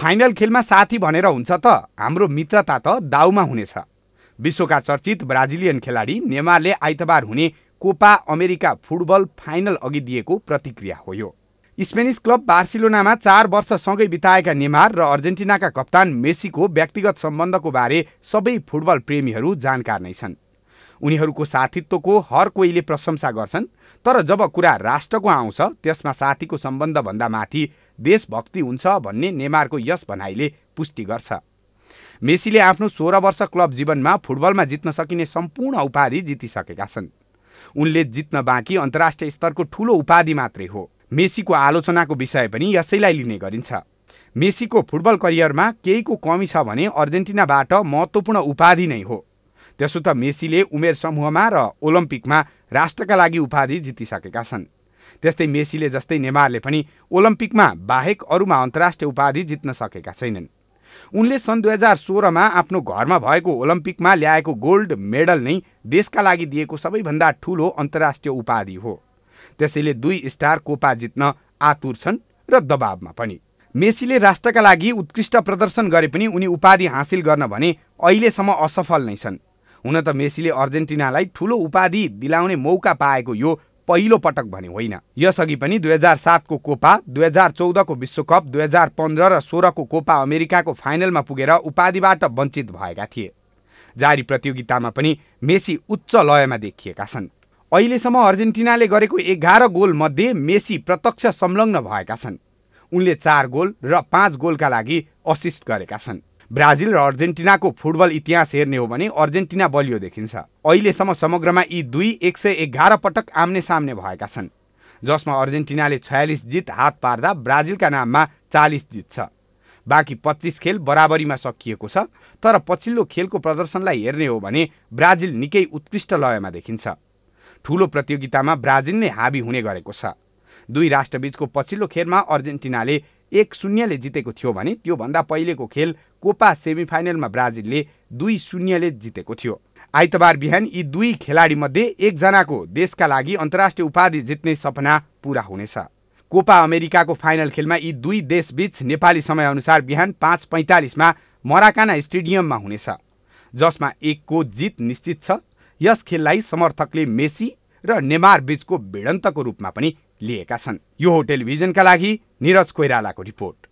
final खेलमा साथी भनेर हुन्छ त हाम्रो मित्रता त दाउमा हुनेछ विश्वका चर्चित ब्राजिलियन खेलाडी नेमारले आइतबार हुने कोपा अमेरिका फुटबल फाइनल अघि दिएको प्रतिक्रिया हो यो स्पेनिस क्लब बार्सिलोनामा चार वर्षसँगै बिताएका नेमार र अर्जेन्टिनाका कप्तान मेसीको व्यक्तिगत सम्बन्धको बारे सबै फुटबल प्रेमीहरू जानकार नै छन् उनीहरूको साथीत्वको हर कोहीले प्रशंसा गर्छन् तर जब कुरा राष्ट्रको आउँछ त्यसमा साथीको सम्बन्धभन्दा माथि देशभक्ति हुन्छ भन्ने नेमारको यस भनाइले पुष्टि गर्छ मेसीले आफ्नो सोह्र वर्ष क्लब जीवनमा फुटबलमा जित्न सकिने सम्पूर्ण उपाधि जितिसकेका छन् उनले जित्न बाँकी अन्तर्राष्ट्रिय स्तरको ठूलो उपाधि मात्रै हो मेसीको आलोचनाको विषय पनि यसैलाई लिने गरिन्छ मेसीको फुटबल करियरमा केहीको कमी छ भने अर्जेन्टिनाबाट महत्त्वपूर्ण उपाधि नै हो त्यसो त मेसीले उमेर समूहमा र ओलम्पिकमा राष्ट्रका लागि उपाधि जितिसकेका छन् त्यस्तै मेसीले जस्तै नेमारले पनि ओलम्पिकमा बाहेक अरूमा अन्तर्राष्ट्रिय उपाधि जित्न सकेका छैनन् उनले सन् दुई हजार सोह्रमा आफ्नो घरमा भएको ओलम्पिकमा ल्याएको गोल्ड मेडल नै देशका लागि दिएको सबैभन्दा ठुलो अन्तर्राष्ट्रिय उपाधि हो त्यसैले दुई स्टार कोपा जित्न आतुर छन् र दबावमा पनि मेसीले राष्ट्रका लागि उत्कृष्ट प्रदर्शन गरे पनि उनी उपाधि हासिल गर्न भने अहिलेसम्म असफल नै छन् हुन त मेसीले अर्जेन्टिनालाई ठुलो उपाधि दिलाउने मौका पाएको यो पहिलो पटक भने होइन यसअघि पनि दुई हजार सातको कोपा दुई हजार चौधको विश्वकप दुई हजार पन्ध्र र सोह्रको कोपा अमेरिकाको फाइनलमा पुगेर उपाधिबाट वञ्चित भएका थिए जारी प्रतियोगितामा पनि मेसी उच्च लयमा देखिएका छन् अहिलेसम्म अर्जेन्टिनाले गरेको एघार मध्ये मेसी प्रत्यक्ष संलग्न भएका छन् उनले चार गोल र पाँच गोलका लागि असिस्ट गरेका छन् ब्राजिल र अर्जेन्टिनाको फुटबल इतिहास हेर्ने हो भने अर्जेन्टिना बलियो देखिन्छ अहिलेसम्म समग्रमा यी दुई एक सय एघार पटक आम्ने सामने भएका छन् जसमा अर्जेन्टिनाले छयालिस जित हात पार्दा ब्राजिलका नाममा चालिस जित छ बाँकी पच्चिस खेल बराबरीमा सकिएको छ तर पछिल्लो खेलको प्रदर्शनलाई हेर्ने हो भने ब्राजिल निकै उत्कृष्ट लयमा देखिन्छ ठुलो प्रतियोगितामा ब्राजिल नै हाबी हुने गरेको छ दुई राष्ट्रबीचको पछिल्लो खेलमा अर्जेन्टिनाले एक शून्यले जितेको थियो भने त्योभन्दा पहिलेको खेल कोपा सेमी फाइनलमा ब्राजिलले दुई शून्यले जितेको थियो आइतबार बिहान यी दुई खेलाडीमध्ये एकजनाको देशका लागि अन्तर्राष्ट्रिय उपाधि जित्ने सपना पूरा हुनेछ कोपा अमेरिकाको फाइनल खेलमा यी दुई देशबीच नेपाली समयअनुसार बिहान पाँच पैँतालिसमा मराकाना स्टेडियममा हुनेछ जसमा एकको जित निश्चित छ यस खेललाई समर्थकले मेसी र नेमार बीचको भिडन्तको रूपमा पनि लिएका छन् यो हो टेलिभिजनका लागि निरज कोइरालाको रिपोर्ट